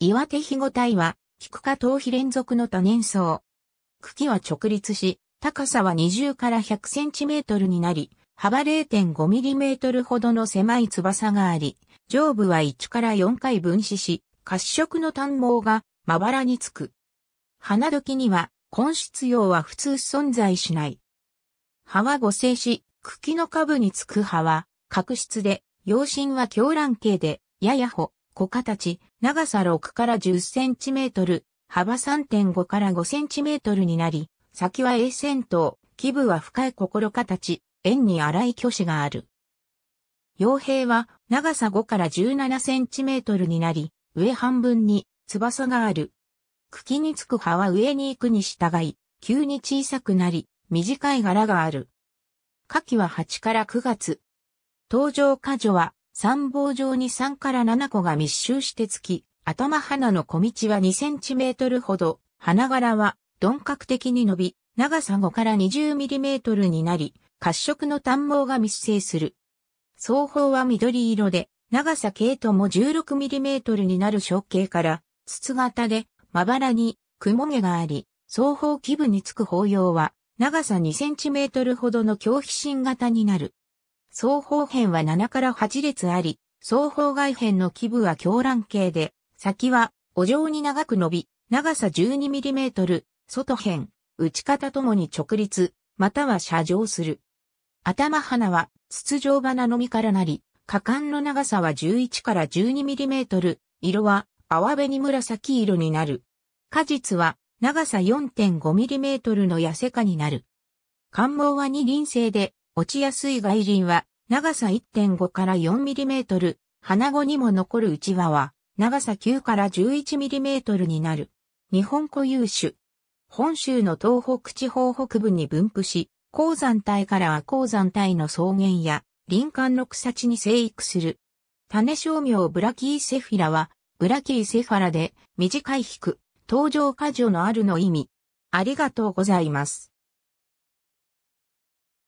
岩手肥後体は、菊ク科頭皮連続の多年草。茎は直立し、高さは20から100センチメートルになり、幅0.5ミリメートルほどの狭い翼があり、上部は1から4回分子し、褐色の短毛がまばらにつく。花時には、根質葉は普通存在しない。葉は誤生し、茎の下部につく葉は、角質で、葉身は狂乱形で、ややほ、小形、長さ6から10センチメートル、幅3.5から5センチメートルになり、先は A 線頭、基部は深い心形、円に荒い虚子がある。傭兵は長さ5から17センチメートルになり、上半分に翼がある。茎につく葉は上に行くに従い、急に小さくなり、短い柄がある。夏季は8から9月。登場果所は参謀状に3から7個が密集してつき、頭花の小道は2センチメートルほど、花柄は鈍角的に伸び、長さ5から20ミリメートルになり、褐色の短毛が密生する。双方は緑色で、長さ系とも16ミリメートルになる小径から、筒型で、まばらに、雲毛があり、双方基部につく法要は、長さ2センチメートルほどの強皮芯型になる。双方辺は7から8列あり、双方外辺の基部は狂乱形で、先はお状に長く伸び、長さ 12mm、外辺、打ち方ともに直立、または射状する。頭花は筒状花のみからなり、果敢の長さは11から 12mm、色は淡紅紫色になる。果実は長さ 4.5mm の痩せかになる。感毛は二輪性で、落ちやすい外輪は長さ1.5から 4mm、鼻子にも残る内輪は、長さ9から 11mm になる。日本固有種。本州の東北地方北部に分布し、鉱山帯から亜鉱山帯の草原や林間の草地に生育する。種商名ブラキーセフィラは、ブラキーセファラで、短い引く、登場過剰のあるの意味。ありがとうございます。